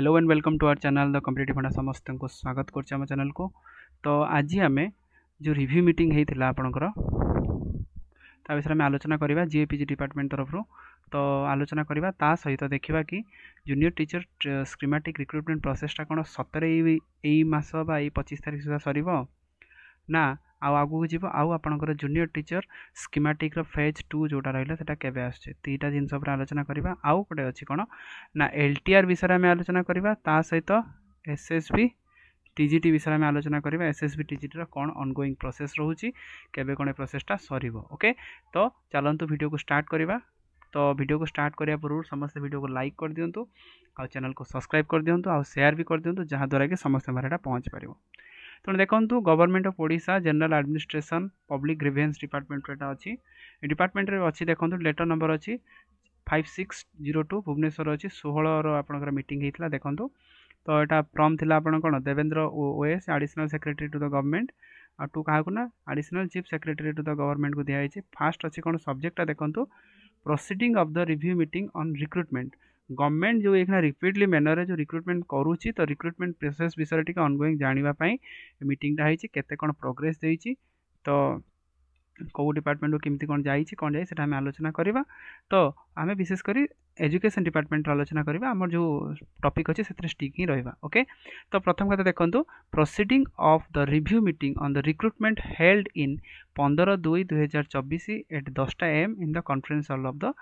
Hello and welcome to our channel the competitive হন্ডা সমস্ত স্বাগত করছি আমার চ্যানেল কু তো আজ আমি যে রিভিউ মিটিং হয়েছিল আপনার তা বিষয়ে আমি আলোচনা করা জিএপিজি ডিপার্টমেন্ট তরফ তো আলোচনা করা তা সহিত দেখা কি জুনিয়র টিচর স্ক্রিমাটিক রিক্রুটমেন্ট প্রসেসটা কোণ সতরে এই মাস বা এই পঁচিশ তারিখ সুদ্ধা সরব না आगे जी आपर junior teacher schematic phase two जोटा रहा के दीटा जिनस आलोचना करवा आउ गोटे अच्छी कौन ना एल टी आर विषय आम आलोचना करवा सहित S S V T T विषय में आलोचना करवा S S V T T कौन अनगोई प्रोसेस रोचे केवे प्रोसेसटा सर ओके तो चलतु भिड को स्टार्ट करवा तो भिड को स्टार्ट करा पूर्व समस्त भिड को लाइक कर दिंतु आ चेल को सब्सक्राइब कर दिंतु आयार भी कर दिंतु जहाँद्वारा कि समस्त मैं पहुँच पार ତେଣୁ ଦେଖନ୍ତୁ government of Odisha general administration public grievance department ଏଇଟା ଅଛି ଏ ଡିପାର୍ଟମେଣ୍ଟରେ ଅଛି ଦେଖନ୍ତୁ ଲେଟର୍ ନମ୍ବର ଅଛି five six zero two Bhubaneswar ଅଛି ଷୋହଳର ଆପଣଙ୍କର ମିଟିଂ ହେଇଥିଲା ଦେଖନ୍ତୁ ତ ଏଇଟା ଫର୍ମ ଥିଲା ଆପଣ କ'ଣ Devendra OS additional secretary to the government ଆଉ ଟୁ କାହାକୁ ନା additional chief secretary to the ଗଭର୍ଣ୍ଣମେଣ୍ଟକୁ ଦିଆହେଇଛି ଫାଷ୍ଟ ଅଛି କ'ଣ ସବଜେକ୍ଟଟା ଦେଖନ୍ତୁ proceeding of the review meeting on recruitment government ଯେଉଁ ଏଇଖିଣା ରିପିଟଲି ମେନରରେ ଯେଉଁ ରିକ୍ରୁଟମେଣ୍ଟ କରୁଛି ତ ରିକ୍ରୁଟମେଣ୍ଟ ପ୍ରୋସେସ୍ ବିଷୟରେ ଟିକେ ଅନଗୋଇଂ ଜାଣିବା ପାଇଁ ମିଟିଂଟା ହେଇଛି କେତେ କ'ଣ ପ୍ରୋଗ୍ରେସ୍ ଦେଇଛି ତ କେଉଁ ଡିପାର୍ଟମେଣ୍ଟକୁ କେମିତି କ'ଣ ଯାଇଛି କ'ଣ ଯାଇଛି ସେଟା ଆମେ ଆଲୋଚନା କରିବା ତ ଆମେ ବିଶେଷ କରି ଏଜୁକେସନ୍ ଡିପାର୍ଟମେଣ୍ଟର ଆଲୋଚନା କରିବା ଆମର ଯେଉଁ ଟପିକ୍ ଅଛି ସେଥିରେ ଷ୍ଟିକ୍ ହିଁ ରହିବା ଓକେ ତ ପ୍ରଥମ କଥା ଦେଖନ୍ତୁ proceeding of the review meeting on the recruitment held in ପନ୍ଦର ଦୁଇ ଦୁଇହଜାର ଚବିଶ ଏଟ୍ ଦଶଟା AM in the conference hall of the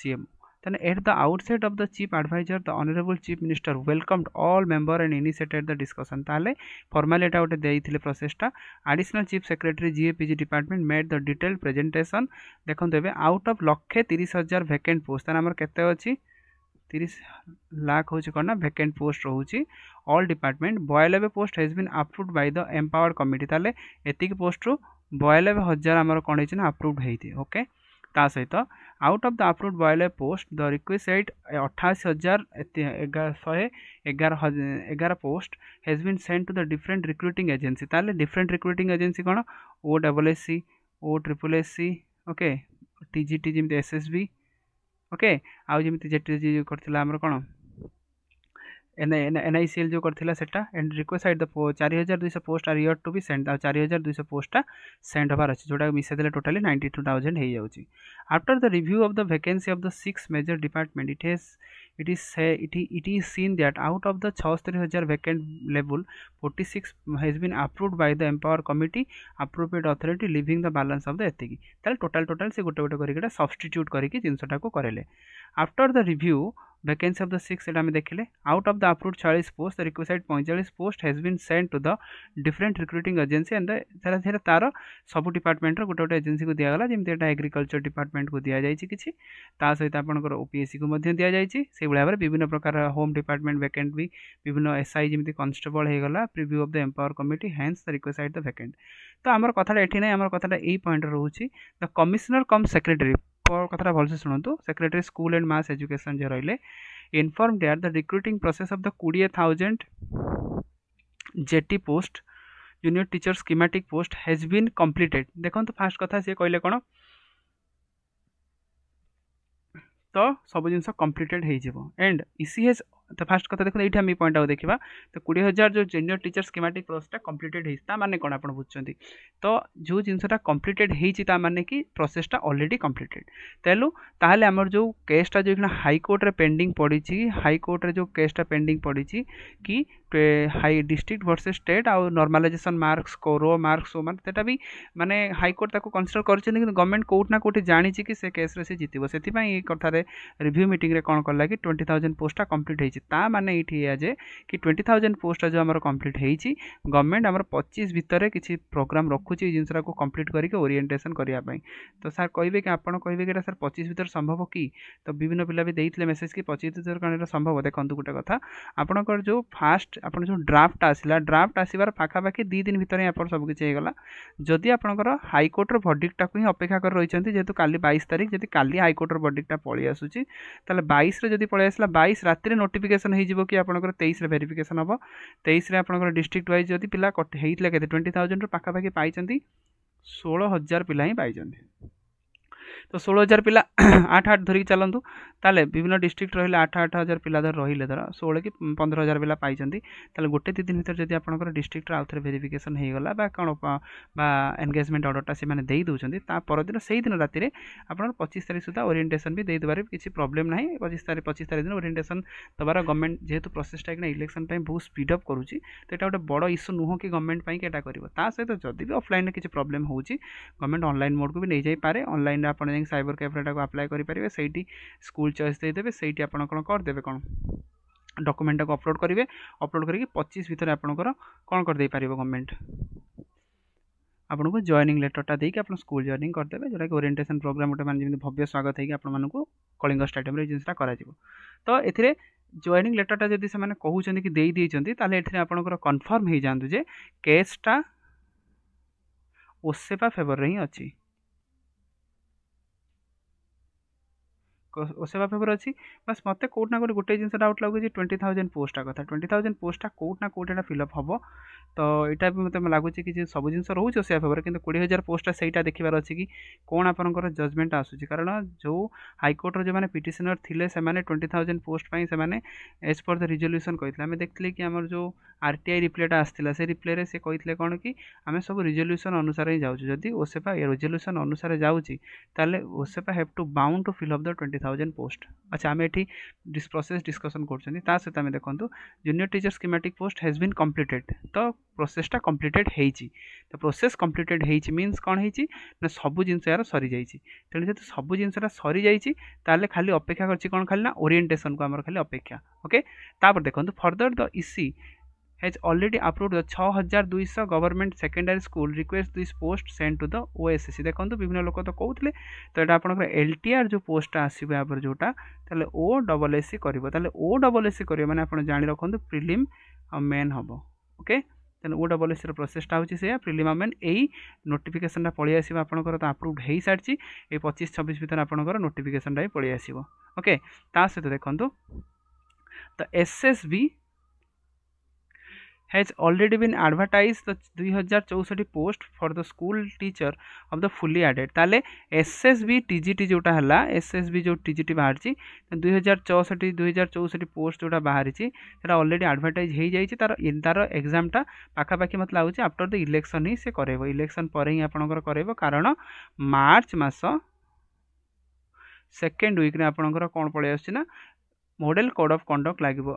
CM Then at the outset of the chief advisor, the honorable chief minister welcomed all member and initiated the discussion. তাহলে formally এটা ଗୋଟେ ଦେଇଥିଲେ processটা additional chief secretary GAPG department made the detailed presentation ଦେଖନ୍ତୁ ଏବେ out of ଲକ୍ଷେ ତିରିଶ ହଜାର vacant post ତାହେଲେ ଆମର କେତେ ଅଛି তিরিশ লাখ হচ্ছে কোন vacant post পোস্ট রয়েছে অল ডিপার্টমেন্ট বয়ানবে post has been approved by the empowered committee তাহলে এতিকি পোস্ট্রু বয়ানবে হাজার আমার কোণ হয়েছে না আপ্রুভড হয়েছে ওকে ତା ସହିତ ଆଉଟ୍ ଅଫ୍ ଦ ଆପ୍ରୁଭ୍ ବଏଲେ ପୋଷ୍ଟ ଦ ରିକ୍ୱେସାଇଟ୍ ଅଠାଅଶୀ ହଜାର ଶହେ ଏଗାର ଏଗାର post has been sent to the different recruiting agency ତାହେଲେ ଡିଫରେଣ୍ଟ ରିକ୍ରୁଟିଂ ଏଜେନ୍ସି କ'ଣ O double S C O triple S C okay T G T ଯେମିତି S S ବି okay ଆଉ ଯେମିତି ଜେ ଟି ଜି କରିଥିଲା ଆମର କ'ଣ ଏନ୍ଆଇସିଏଲ୍ ଯେଉଁ କରିଥିଲା ସେଟା ଆଣ୍ଡ ରିକ୍ୱେଷ୍ଟ ଆଟ୍ ଦ ଚାରି ହଜାର ଦୁଇଶହ post are yet to be sent ଆଉ ଚାରି ହଜାର ଦୁଇଶହ ପୋଷ୍ଟଟା ସେଣ୍ଡ ହେବାର ଅଛି ଯେଉଁଟାକୁ ମିଶାଇ ଦେଲେ ଟୋଟାଲି ନାଇଣ୍ଟି ଟୁ ଥାଉଜେଣ୍ଡ ହେଇଯାଉଛି after the review of the vacancy of the six major department it has it is say it, it is seen that out of the 76000 vacant level 46 has been approved by the empower committee appropriate authority leaving the balance of the ethic তাহলে total total সে গোটে গোটে করিকি এটা substitute করিকি জিনিসটাকে করেলে after the review vacancy of the six एटा आम देखिले आउट अफ द अप्रुव छयालीस पोस्ट रिक्वेसाइड पैंचाश post has been sent to the different recruiting agency and धीरे धीरे तार सब डिपार्टमेंटर गोटे गोटे एजेंसी को दिगला जमीन एटा एग्रिकलचर डिपार्टमेंट को दि जाए कि सहित आपर ओपीएससी को दि जाए से भाव विभिन्न प्रकार होम डिपार्टमेंट वैकेंट भी विभिन्न एसआई जमी कन्स्टेबल होगा review of the empower committee hence the requisite the vacant तो आम कथा ये ना आम कथा यही पॉइंट रोचे द कमिशनर कम सेक्रेटेरी କଥାଟା ଭଲସେ ଶୁଣନ୍ତୁ secretary school and mass education ଯେ ରହିଲେ inform there the recruiting process of the କୋଡ଼ିଏ thousand JT post junior teacher schematic post has been completed ଦେଖନ୍ତୁ ଫାର୍ଷ୍ଟ କଥା ସିଏ କହିଲେ କ'ଣ ତ ସବୁ ଜିନିଷ କମ୍ପ୍ଲିଟେଡ୍ ହେଇଯିବ ଆଣ୍ଡ ଇସି ହେଜ୍ তো ফার্স্ট কথা দেখুন এইটি আমি পয়েন্ট আগে দেখা তো কোড়ি হাজার যে জুনিয়র টিচর স্কিমাটিক কোর্সটা কমপ্লিটেড হয়েছে তা মানে কোণ আপনার বুঝছেন তো যে জিনিসটা কমপ্লিটেড হয়েছে তা মানে কি প্রসেসটা অলরেডি কমপ্লিটেড তেলু তাহলে আমার যে কেসটা যে হাইকোর্টরে পেন্ডিং পড়িছি হাইকোর্টরে যে কেসটা পেন্ডিং পড়িছি কি হাই ডিস্ট্রিক্ট ভর্সেস ষ্টেট ଆଉ ନର୍ମାଲାଇଜେସନ୍ ମାର୍କସ୍ ରୋ ମାର୍କସ୍ ମାନେ ସେଇଟା ବି ମାନେ ହାଇକୋର୍ଟ ତାକୁ କନସିଡର୍ କରିଛନ୍ତି କିନ୍ତୁ ଗଭର୍ଣ୍ଣମେଣ୍ଟ କେଉଁଠି ନା କେଉଁଠି ଜାଣିଛି କି ସେ କେସ୍ରେ ସେ ଜିତିବ ସେଥିପାଇଁ ଏଇ କଥାରେ ରିଭ୍ୟୁ ମିଟିଂରେ କ'ଣ କଲା କି ଟ୍ୱେଣ୍ଟି ଥାଉଜେଣ୍ଡ ପୋଷ୍ଟଟା କମ୍ପ୍ଲିଟ୍ ହେଇଛି ତା ମାନେ ଏଇଠି ଏଇଆ ଯେ କି ଟ୍ୱେଣ୍ଟି ଥାଉଜେଣ୍ଡ ପୋଷ୍ଟଟା ଯେଉଁ ଆମର କମ୍ପ୍ଲିଟ୍ ହେଇଛି ଗଭର୍ଣ୍ଣମେଣ୍ଟ ଆମର ପଚିଶ ଭିତରେ କିଛି ପ୍ରୋଗ୍ରାମ୍ ରଖୁଛି ଏଇ ଜିନିଷଟାକୁ କମ୍ପ୍ଲିଟ୍ କରିକି ଓରିଏଣ୍ଟେସନ୍ କରିବା ପାଇଁ ତ ସାର୍ କହିବେ କି ଆପଣ କହିବେ କି ଏଇଟା ସାର୍ ପଚିଶ ଭିତରେ ସମ୍ଭବ କି ତ ବିଭିନ୍ନ ପିଲା ବି ଦେଇଥିଲେ ମେସେଜ୍ କି ପଚିଶ ଭିତରେ କ'ଣ ଏଇଟା ସମ୍ଭବ ଦେଖନ୍ତୁ ଗୋଟେ କଥା ଆପଣଙ୍କର ଯେଉଁ ଫାଷ୍ଟ ଆପଣ ଯେଉଁ ଡ୍ରାଫ୍ଟ ଆସିଲା ଡ୍ରାଫ୍ଟ ଆସିବାର ପାଖାପାଖି ଦୁଇ ଦିନ ଭିତରେ ହିଁ ଆପଣ ସବୁକିଛି ହେଇଗଲା ଯଦି ଆପଣଙ୍କର ହାଇକୋର୍ଟର ଭର୍ଡିକ୍ଟଟାକୁ ହିଁ ଅପେକ୍ଷା କରି ରହିଛନ୍ତି ଯେହେତୁ କାଲି ବାଇଶ ତାରିଖ ଯଦି କାଲି ହାଇକୋର୍ଟର ଭର୍ଡିକ୍ଟଟା ପଳେଇ ଆସୁଛି ତାହେଲେ ବାଇଶରେ ଯଦି ପଳେଇ ଆସିଲା ବାଇଶ ରାତିରେ ନୋଟିଫିକେସନ୍ ভেরিফিকেসন হয়ে যাব কি আপনার তেইশে ভেরিফিকেসন হব তেইশে আপনার ডিস্ট্রিক্ট ওয়াইজ যদি পিলা হয়েছিল কেতে টোয়েন্টি থাউজেন্ড পাখাপাখি পাইছেন ষোল হাজার পিলা হি পাইছেন তো ষোলো হাজার পিলা আট আট ধরিকি চালন্তু তাহলে বিভিন্ন ডিস্ট্রিক্ট রহলে আট আট হাজার পিলা ধর রহলে ধর ষোলো কি পনেরো হাজার পিলা পাইছেন তাহলে গোটে দুই দিন ভিতরে যদি আপনার ডিস্ট্রিক্টর আউথরে ভেরিফিকেসন হয়ে গলা বা কোণ বা এনগেজমেন্ট অর্ডরটা সে দিয়ে দেছেন তা পরদিন সেই দিন রাতে আপনার পঁচিশ তারিখ সুদ্ধা ওরিয়েন্টেসন বি দেবার কিছু প্রোবলেম না পঁচিশ তারিখ পঁচিশ তারিখ দিন ওরিয়েন্টেসন দেবার গভর্নমেন্ট যেহেতু প্রসেসটা কিনা ইলেকশন বহু স্পিড অফ করুছি তো এটা গোটে বড় ইস্যু নুহ কি গভর্নমেন্ট এটা করব তা সহ যদি বি অফলাইনে কিছু প্রোবলেম হচ্ছে গভর্নমেন্ট অনলাইন মোডকে বি নিয়ে যাই পারে অনলাইনে আপনার ଯାଇ ସାଇବର କ୍ୟାଫେଟାକୁ ଆପ୍ଲାଏ କରିପାରିବେ ସେଇଠି ସ୍କୁଲ୍ ଚଏସ୍ ଦେଇଦେବେ ସେଇଠି ଆପଣ କ'ଣ କରିଦେବେ କ'ଣ ଡକୁମେଣ୍ଟଟାକୁ ଅପଲୋଡ଼ କରିବେ ଅପଲୋଡ଼ କରିକି ପଚିଶ ଭିତରେ ଆପଣଙ୍କର କ'ଣ କରିଦେଇପାରିବ ଗଭର୍ଣ୍ଣମେଣ୍ଟ ଆପଣଙ୍କୁ ଜଏନିଂ ଲେଟରଟା ଦେଇକି ଆପଣ ସ୍କୁଲ୍ ଜଏନିଂ କରିଦେବେ ଯେଉଁଟାକି ଓରିଏଣ୍ଟେସନ୍ ପ୍ରୋଗ୍ରାମ୍ ଗୋଟେ ମାନେ ଯେମିତି ଭବ୍ୟ ସ୍ୱାଗତ ହେଇକି ଆପଣମାନଙ୍କୁ କଳିଙ୍ଗ ଷ୍ଟାଡ଼ିୟମ୍ରେ ଏଇ ଜିନିଷଟା କରାଯିବ ତ ଏଥିରେ ଜଏନିଂ ଲେଟରଟା ଯଦି ସେମାନେ କହୁଛନ୍ତି କି ଦେଇଦେଇଛନ୍ତି ତାହେଲେ ଏଥିରେ ଆପଣଙ୍କର କନଫର୍ମ ହେଇଯାଆନ୍ତୁ ଯେ କେସ୍ଟା ଓସେପା ଫେଭରରେ ହିଁ ଅଛି ଓସେବା ପେପର୍ ଅଛି ବାସ୍ ମୋତେ କେଉଁଠି ନା କେଉଁଠି ଗୋଟେ ଜିନିଷ ଡାଉଟ୍ ଲାଗୁଛି ଟ୍ୱେଣ୍ଟି ଥାଉଜେଣ୍ଡ ପୋଷ୍ଟଟା କଥା ଟ୍ୱେଣ୍ଟି ଥାଉଜେଣ୍ଡ ପୋଷ୍ଟଟା କେଉଁଠି ନା କେଉଁଠି ଏଇଟା ଫିଲ୍ଅପ୍ ହେବ ତ ଏଇଟା ବି ମୋତେ ଲାଗୁଛି କି ଯେ ସବୁ ଜିନିଷ ରହୁଛି ଓସେବା ପେପର୍ କିନ୍ତୁ କୋଡ଼ିଏ ହଜାର ପୋଷ୍ଟଟା ସେଇଟା ଦେଖିବାର ଅଛି କି କ'ଣ ଆପଣଙ୍କର ଜଜମେଣ୍ଟ ଆସୁଛି କାରଣ ଯେଉଁ ହାଇକୋର୍ଟର ଯେଉଁମାନେ ପିଟିସନର୍ ଥିଲେ ସେମାନେ ଟ୍ୱେଣ୍ଟି ଥାଉଜେଣ୍ଡ ପୋଷ୍ଟ ପାଇଁ ସେମାନେ ଏଜ୍ ପର୍ ଦ ରିଜଲ୍ୟୁସନ୍ କହିଥିଲେ ଆମେ ଦେଖିଥିଲେ କି ଆମର ଯେଉଁ ଆର୍ ଟି ଆଇ ରିପ୍ଲେଟା ଆସିଥିଲା ସେ ରିପ୍ଲେରେ ସେ କହିଥିଲେ କ'ଣ କି ଆମେ ସବୁ ରିଜଲ୍ୟୁସନ୍ ଅନୁସାରେ ହିଁ ଯାଉଛୁ ଯଦି ଓସେପା ରିଜଲ୍ୟୁସନ୍ ଅନୁସାରେ ଯାଉଛି ତାହେଲେ OSEPA have to bound to fill up the twenty thousand post ଆଚ୍ଛା ଆମେ ଏଠି ପ୍ରୋସେସ୍ ଡିସ୍କସନ୍ କରୁଛନ୍ତି ତା ସହିତ ଆମେ ଦେଖନ୍ତୁ junior teacher schematic post has been completed ତ ପ୍ରୋସେସ୍ଟା କମ୍ପ୍ଲିଟେଡ୍ ହେଇଛି ତ ପ୍ରୋସେସ୍ କମ୍ପ୍ଲିଟେଡ୍ ହେଇଛି ମିନ୍ସ କ'ଣ ହେଇଛି ନା ସବୁ ଜିନିଷ ଏହାର ସରିଯାଇଛି ତେଣୁ ଯେହେତୁ ସବୁ ଜିନିଷଟା ସରିଯାଇଛି ତାହେଲେ ଖାଲି ଅପେକ୍ଷା କରିଛି କ'ଣ ଖାଲି ନା ଓରିଏଣ୍ଟେସନ୍କୁ ଆମର ଖାଲି ଅପେକ୍ଷା ଓକେ ତାପରେ ଦେଖନ୍ତୁ further the EC has already approved the 6200 government secondary school request this post sent to the OSSC ଦେଖନ୍ତୁ ବିଭିନ୍ନ ଲୋକ ତ କହୁଥିଲେ ତ ଏଇଟା ଆପଣଙ୍କର LTR ଯୋଉ ପୋଷ୍ଟଟା ଆସିବ ୟାପରେ ଯୋଉଟା ତାହେଲେ O ଡବଲ୍ ଏସ୍ ସି କରିବ ତାହେଲେ O ଡବଲ୍ ଏସ୍ ସି କରିବ ମାନେ ଆପଣ ଜାଣି ରଖନ୍ତୁ ପ୍ରିଲିମ୍ ଆଉ ମେନ୍ ହେବ ଓକେ ତେଣୁ ଓ ଡବଲ୍ ଏସ୍ର ପ୍ରୋସେସ୍ଟା ହେଉଛି ସେୟା ପ୍ରିଲିମ୍ ଆମେନ୍ ଏଇ ନୋଟିଫିକେସନ୍ଟା ପଳେଇ ଆସିବ ଆପଣଙ୍କର ତ ଆପ୍ରୁଭ୍ ହୋଇସାରିଛି ଏଇ ପଚିଶ ଛବିଶ ଭିତରେ ଆପଣଙ୍କର ନୋଟିଫିକେସନ୍ଟା ବି ପଳେଇ ଆସିବ ଓକେ ତା ସହିତ ଦେଖନ୍ତୁ ତ S S B has has already been advertised post for the for teacher of the of the fully S S SSB TGT जोटा है एस एस वि जो टी बाहर दुई हजार 2064 2064 पोस्ट जोटा बाहरी अलरेडी आडभटाइज हो जाइए तार तार एग्जामटा पाखापाखि मत लगुच आफ्टर द इलेक्शन ही से कर इलेक्शन पर ही आपंकर कर कारण मार्च मस सेकेंड वीक्रे आपंकर कौन पलि आसना मॉडल कोड ऑफ कंडक्ट लगे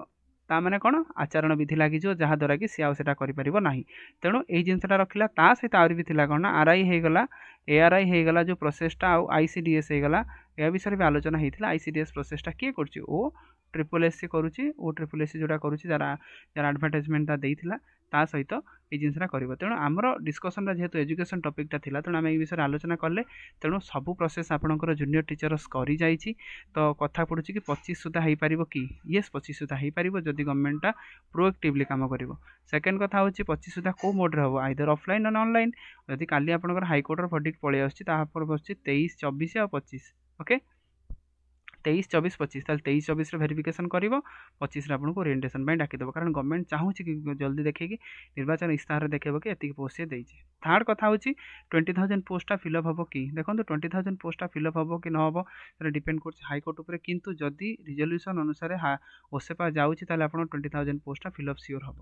ତା'ମାନେ କ'ଣ ଆଚରଣ ବିଧି ଲାଗିଯିବ ଯାହାଦ୍ୱାରା କି ସିଏ ଆଉ ସେଇଟା କରିପାରିବ ନାହିଁ ତେଣୁ ଏଇ ଜିନିଷଟା ରଖିଲା ତା ସହିତ ଆହୁରି ବି ଥିଲା କ'ଣ ଆର୍ ଆଇ ହେଇଗଲା ଏଆର୍ଆଇ ହେଇଗଲା ଯେଉଁ ପ୍ରୋସେସ୍ଟା ଆଉ ଆଇ ସି ଡି ଏସ୍ ହେଇଗଲା ଏହା ବିଷୟରେ ବି ଆଲୋଚନା ହେଇଥିଲା ଆଇ ସି ଡି ଏସ୍ ପ୍ରୋସେସ୍ଟା କିଏ କରୁଛି ଓ ଟ୍ରିପଲ୍ ଏସ୍ ସି କରୁଛି ଓ ଟ୍ରିପଲ୍ ଏସ୍ ସି ଯେଉଁଟା କରୁଛି ଯାର ଯାର ଆଡ଼ଭର୍ଟାଇଜମେଣ୍ଟଟା ଦେଇଥିଲା ତା ସହିତ ଏଇ ଜିନିଷଟା କରିବ ତେଣୁ ଆମର ଡିସ୍କସନ୍ଟା ଯେହେତୁ ଏଜୁକେସନ୍ ଟପିକ୍ଟା ଥିଲା ତେଣୁ ଆମେ ଏଇ ବିଷୟରେ ଆଲୋଚନା କଲେ ତେଣୁ ସବୁ ପ୍ରୋସେସ୍ ଆପଣଙ୍କର ଜୁନିୟର ଟିଚର୍ସ କରିଯାଇଛି ତ କଥା ପଡ଼ୁଛି କି ପଚିଶ ସୁଦ୍ଧା ହେଇପାରିବ କି ୟେସ୍ ପଚିଶ ସୁଦ୍ଧା ହେଇପାରିବ ଯଦି ଗଭର୍ଣ୍ଣମେଣ୍ଟଟା ପ୍ରୋଆକ୍ଟିଭଲି କାମ କରିବ ସେକେଣ୍ଡ କଥା ହେଉଛି ପଚିଶ ସୁଦ୍ଧା କେଉଁ ମୋଡ଼୍ରେ ହେବ ଆଇଦର ଅଫଲାଇନ୍ ଅନ୍ ଅନଲାଇନ୍ ଯଦି କାଲି ଆପଣଙ୍କର ହାଇକୋର୍ଟର ଭର୍ଡ଼ିକ୍ଟ ପଳେଇ ଆସୁଛି ତାହା ଉପରେ ବସୁଛି ତେଇଶ ଚବିଶ ଆଉ ପଚିଶ ଓକେ তেইশ চবিশ পঁচিশ তাহলে তেইশ চবিশর ভেরিফিকেসন করব পঁচিশে আপনার ওরিয়েন্টেসন ডাকিদেব কারণ গভর্নমেন্ট চাহুছি কি জলদি দেখি নির্বাচন ইস্তাহার দেখব কি এত পোস্ট সে দিয়েছে থার্ড কথা হচ্ছে টোয়েন্টি থাউজেন্ড পোস্টটা ফিলঅপ হব কি দেখুন টোয়েন্টি থাউজেন্ড পোস্টটা ফিলঅপ হব কি নহব সেটা ডিপেন্ড করছে হাইকোর্ট উপরে কিন্তু যদি রিজলুসন অনুসারে ওসেপা যাচ্ছে তাহলে আপনার টোয়েন্টি থাউজেন্ড পোস্টটা ফিলঅপ সিওর হব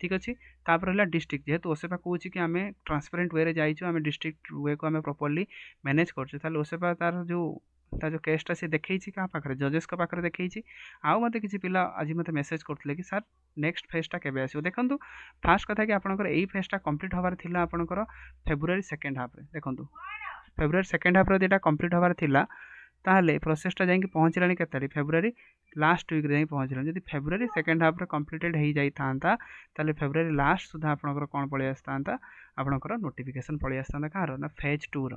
ঠিক ଅଛି ତାପରେ ହେଲା ଡିଷ୍ଟ୍ରିକ୍ଟ ଯେହେତୁ ଓସେପା କହୁଛି କି ଆମେ ଟ୍ରାନ୍ସପାରେଣ୍ଟ ୱେରେ ଯାଇଛୁ ଆମେ ଡିଷ୍ଟ୍ରିକ୍ଟ ୱେକୁ ଆମେ ପ୍ରପରଲି ମ୍ୟାନେଜ୍ କରୁଛୁ ତାହେଲେ ଓସେପା ତା'ର ଯେଉଁ ତା ଯେଉଁ କେସ୍ଟା ସେ ଦେଖେଇଛି କାହା ପାଖରେ ଜଜେସ୍ଙ୍କ ପାଖରେ ଦେଖେଇଛି ଆଉ ମୋତେ କିଛି ପିଲା ଆଜି ମୋତେ ମେସେଜ୍ କରୁଥିଲେ କି ସାର୍ ନେକ୍ସଟ ଫେଜ୍ଟା କେବେ ଆସିବ ଦେଖନ୍ତୁ ଫାର୍ଷ୍ଟ କଥା କି ଆପଣଙ୍କର ଏଇ ଫେଜ୍ଟା କମ୍ପ୍ଲିଟ୍ ହେବାର ଥିଲା ଆପଣଙ୍କର ଫେବୃଆରୀ ସେକେଣ୍ଡ ହାଫ୍ରେ ଦେଖନ୍ତୁ ଫେବୃଆରୀ ସେକେଣ୍ଡ ହାଫ୍ରେ ଯଦି ଏଇଟା କମ୍ପ୍ଲିଟ୍ ହେବାର ଥିଲା ତାହେଲେ ପ୍ରୋସେସ୍ଟା ଯାଇକି ପହଞ୍ଚିଲାଣି କେତେ ତାରିଖ ଫେବୃଆରୀ ଲାଷ୍ଟ ୱିକ୍ରେ ଯାଇ ପହଞ୍ଚିଲାଣି ଯଦି ଫେବୃଆରୀ ସେକେଣ୍ଡ ହାଫ୍ରେ କମ୍ପ୍ଲିଟେଡ଼୍ ହୋଇଯାଇଥାନ୍ତା ତାହେଲେ ଫେବୃଆରୀ ଲାଷ୍ଟ ସୁଦ୍ଧା ଆପଣଙ୍କର କ'ଣ ପଳେଇ ଆସିଥାନ୍ତା ଆପଣଙ୍କର ନୋଟିଫିକେସନ୍ ପଳେଇ ଆସିଥାନ୍ତା କାହାର ନା ଫେଜ୍ ଟୁର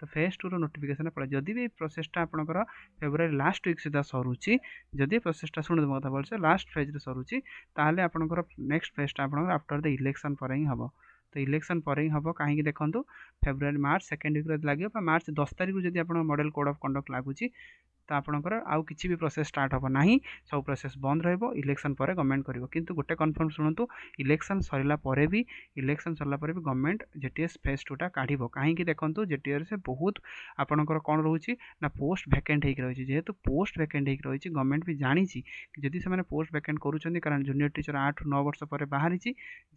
ତ ଫେଜ୍ ଟୁର ନୋଟିଫିକେସନ୍ ପଳାଏ ଯଦି ବି ପ୍ରୋସେସଟା ଆପଣଙ୍କର ଫେବୃଆରୀ ଲାଷ୍ଟ ୱିକ୍ ସୁଦ୍ଧା ସରୁଛି ଯଦି ପ୍ରୋସେସଟା ଶୁଣନ୍ତୁ ମୋ କଥା ଭଲସେ ଲାଷ୍ଟ ଫେଜ୍ରେ ସରୁଛି ତାହେଲେ ଆପଣଙ୍କର ନେକ୍ସଟ ଫେଜ୍ଟା ଆପଣଙ୍କର ଆଫ୍ଟର୍ ଦ ଇଲେକ୍ସନ୍ ପରେ ହିଁ ହେବ ତ ଇଲେକ୍ସନ୍ ପରେ ହିଁ ହେବ କାହିଁକି ଦେଖନ୍ତୁ ଫେବୃଆରୀ ମାର୍ଚ୍ଚ ସେକେଣ୍ଡ ୱିକ୍ରେ ଲାଗିବ ବା ମାର୍ଚ୍ଚ ଦଶ ତାରିଖରୁ ଯଦି ଆପଣଙ୍କ ମଡ଼େଲ୍ କୋଡ଼୍ ଅଫ୍ କଣ୍ଡକ୍ଟ ଲାଗୁଛି ତ ଆପଣଙ୍କର ଆଉ କିଛି ବି ପ୍ରୋସେସ୍ ଷ୍ଟାର୍ଟ ହେବ ନାହିଁ ସବୁ ପ୍ରୋସେସ୍ ବନ୍ଦ ରହିବ ଇଲେକ୍ସନ୍ ପରେ ଗଭର୍ଣ୍ଣମେଣ୍ଟ କରିବ କିନ୍ତୁ ଗୋଟେ କନଫର୍ମ ଶୁଣନ୍ତୁ ଇଲେକ୍ସନ୍ ସରିଲା ପରେ ବି ଇଲେକ୍ସନ୍ ସରିଲା ପରେ ବି ଗଭର୍ଣ୍ଣମେଣ୍ଟ ଜେଟିଏସ୍ ଫେଜ୍ ଟୁଟା କାଢ଼ିବ କାହିଁକି ଦେଖନ୍ତୁ ଜେଟିଏସ୍ରେ ବହୁତ ଆପଣଙ୍କର କ'ଣ ରହୁଛି ନା ପୋଷ୍ଟ ଭ୍ୟାକେଣ୍ଟ ହେଇକି ରହିଛି ଯେହେତୁ ପୋଷ୍ଟ ଭ୍ୟାକେଣ୍ଟ ହେଇକି ରହିଛି ଗଭର୍ଣ୍ଣମେଣ୍ଟ ବି ଜାଣିଛି ଯଦି ସେମାନେ ପୋଷ୍ଟ ଭ୍ୟାକେଣ୍ଟ କରୁଛନ୍ତି କାରଣ ଜୁନିୟର ଟିଚର ଆଠରୁ ନଅ ବର୍ଷ ପରେ ବାହାରିଛି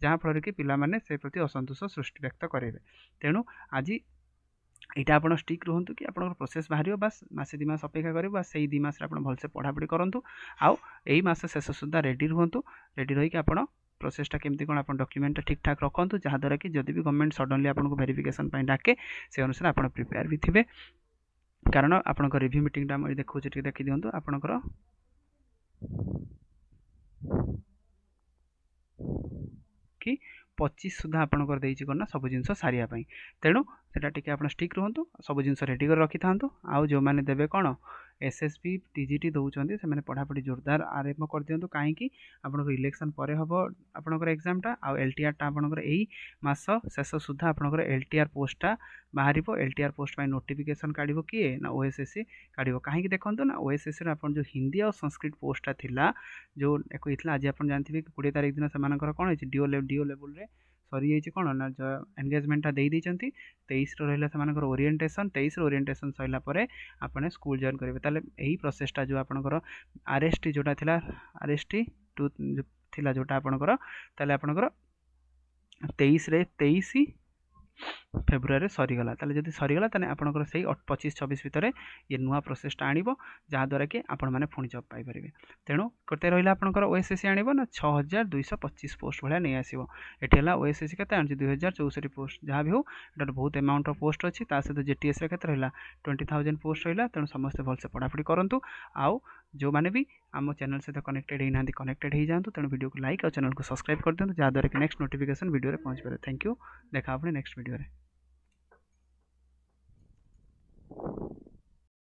ଯାହାଫଳରେ କି ପିଲାମାନେ ସେ ପ୍ରତି ଅସନ୍ତୋଷ ସୃଷ୍ଟି ବ୍ୟକ୍ତ କରିବେ ତେଣୁ ଆଜି এটা আপনার স্টিক রুহতু কি আপনার প্রোসেস বাহার বা মাসে দুই মাস অপেক্ষা করবে বা সেই দুই মাসে আপনার ভালসে পড়াপড়ি করতু আউ এই মাস শেষ সুদ্ধা রেডি রুহতু রেডি রয়ে আপনার প্রোসেসটা কমিটি কোণ আপনার ডকুমেন্টটা ঠিকঠাক রাখতু যাদ্বারা কি যদি গভর্নমেন্ট সডনলি আপনার ভেরিফিকেসন ডাকে সে অনুসারে আপনার প্রিপেয়ার বি থাকবে কারণ আপনার রিভিউ মিটিংটা আমি দেখুছি টিকি দেখি দিও আপনার কি ପଚିଶ ସୁଦ୍ଧା ଆପଣଙ୍କର ଦେଇଛି କ'ଣ ନା ସବୁ ଜିନିଷ ସାରିବା ପାଇଁ ତେଣୁ ସେଇଟା ଟିକିଏ ଆପଣ ଷ୍ଟିକ୍ ରୁହନ୍ତୁ ସବୁ ଜିନିଷ ରେଡ଼ି କରି ରଖିଥାନ୍ତୁ ଆଉ ଯେଉଁମାନେ ଦେବେ କ'ଣ ଏସ୍ଏସ୍ପି ଟିଜିଟି ଦେଉଛନ୍ତି ସେମାନେ ପଢ଼ାପଢ଼ି ଜୋରଦାର ଆରମ୍ଭ କରିଦିଅନ୍ତୁ କାହିଁକି ଆପଣଙ୍କର ଇଲେକ୍ସନ୍ ପରେ ହେବ ଆପଣଙ୍କର ଏକ୍ଜାମ୍ଟା ଆଉ ଏଲ୍ଟିଆର୍ଟା ଆପଣଙ୍କର ଏଇ ମାସ ଶେଷ ସୁଦ୍ଧା ଆପଣଙ୍କର ଏଲ୍ଟିଆର୍ ପୋଷ୍ଟଟା ବାହାରିବ ଏଲ୍ଟିଆର୍ ପୋଷ୍ଟ ପାଇଁ ନୋଟିଫିକେସନ୍ କାଢ଼ିବ କିଏ ନା ଓଏସ୍ଏସ୍ସି କାଢ଼ିବ କାହିଁକି ଦେଖନ୍ତୁ ନା ଓଏସ୍ଏସ୍ସିର ଆପଣ ଯେଉଁ ହିନ୍ଦୀ ଆଉ ସଂସ୍କୃତ ପୋଷ୍ଟଟା ଥିଲା ଯେଉଁ ହେଇଥିଲା ଆଜି ଆପଣ ଜାଣିଥିବେ କି କୋଡ଼ିଏ ତାରିଖ ଦିନ ସେମାନଙ୍କର କ'ଣ ହେଇଛି ଡିଓ ଡିଓ ଲେବୁଲ୍ରେ ସରିଯାଇଛି କ'ଣ ନା ଏନଗେଜମେଣ୍ଟଟା ଦେଇଦେଇଛନ୍ତି ତେଇଶର ରହିଲା ସେମାନଙ୍କର ଓରିଏଣ୍ଟେସନ୍ ତେଇଶର ଓରିଏଣ୍ଟେସନ୍ ସରିଲା ପରେ ଆପଣ ସ୍କୁଲ୍ ଜଏନ୍ କରିବେ ତାହେଲେ ଏହି ପ୍ରୋସେସ୍ଟା ଯେଉଁ ଆପଣଙ୍କର ଆର୍ ଏସ୍ ଟି ଯେଉଁଟା ଥିଲା ଆର୍ ଏସ୍ ଟି ଟୁ ଥିଲା ଯେଉଁଟା ଆପଣଙ୍କର ତାହେଲେ ଆପଣଙ୍କର ତେଇଶରେ ତେଇଶ ফেব্রুয়ারি সরিগলা তাহলে যদি সরিগলা তাহলে আপনার সেই পঁচিশ ছবিশ ভিতরে ইয়ে নূয়া প্রোসেসটা আনব যাদ্বারা কি আপনার পুঁ জব পাইপারে তেণু কেতে রহলা আপনার ওএসএসি আনব না ছ হাজার দুইশ পঁচিশ পোস্ট ভাড়া নিয়ে আসব এটি হল ওএসএসি কেতে আনুছি দুই হাজার চৌষট্টি পোস্ট যা বি হোক এটার বহুত এমাউন্ট অফ পোস্ট অছি তা সহ জিটিএসরে কেতে রহলা টোয়েন্টি থাউজেন্ড পোস্ট রহলা তেমন সমস্তে ভালসে পড়াপড়ি করতু আউ जो मैंने भी आम चैनल सहित कनेक्टेड होना कनेक्टेड हो जातु तेणु भिडियो को लाइक और चैनल को सब्सक्राइब कर दिखाँ जहाँ कि नेक्स्ट नोटिकेसन भिडियो पहुंच पारे थैंक यू देखा अपने नेक्स्ट भिडियो में